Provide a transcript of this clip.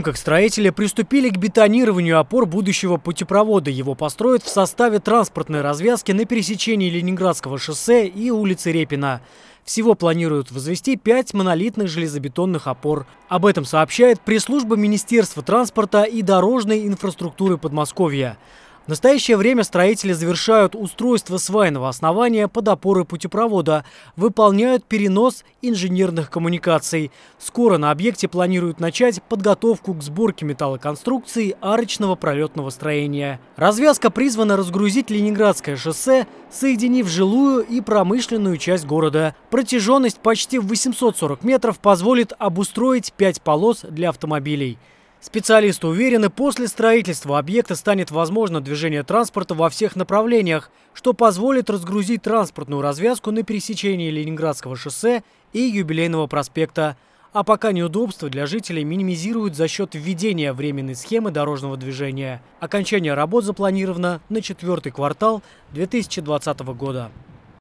как строители приступили к бетонированию опор будущего путепровода. Его построят в составе транспортной развязки на пересечении Ленинградского шоссе и улицы Репина. Всего планируют возвести 5 монолитных железобетонных опор. Об этом сообщает пресс-служба Министерства транспорта и дорожной инфраструктуры Подмосковья. В настоящее время строители завершают устройство свайного основания под опоры путепровода, выполняют перенос инженерных коммуникаций. Скоро на объекте планируют начать подготовку к сборке металлоконструкции арочного пролетного строения. Развязка призвана разгрузить Ленинградское шоссе, соединив жилую и промышленную часть города. Протяженность почти в 840 метров позволит обустроить 5 полос для автомобилей. Специалисты уверены, после строительства объекта станет возможно движение транспорта во всех направлениях, что позволит разгрузить транспортную развязку на пересечении Ленинградского шоссе и Юбилейного проспекта. А пока неудобства для жителей минимизируют за счет введения временной схемы дорожного движения. Окончание работ запланировано на четвертый квартал 2020 года.